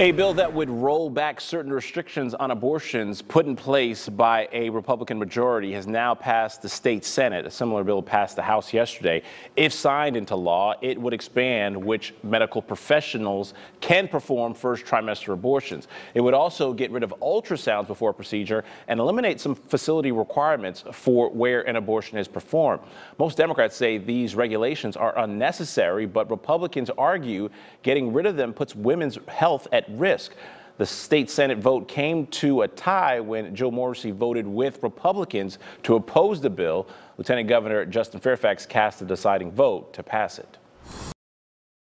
A bill that would roll back certain restrictions on abortions put in place by a Republican majority has now passed the state Senate. A similar bill passed the House yesterday. If signed into law, it would expand which medical professionals can perform first trimester abortions. It would also get rid of ultrasounds before procedure and eliminate some facility requirements for where an abortion is performed. Most Democrats say these regulations are unnecessary, but Republicans argue getting rid of them puts women's health at risk. The state Senate vote came to a tie when Joe Morrissey voted with Republicans to oppose the bill. Lieutenant Governor Justin Fairfax cast a deciding vote to pass it.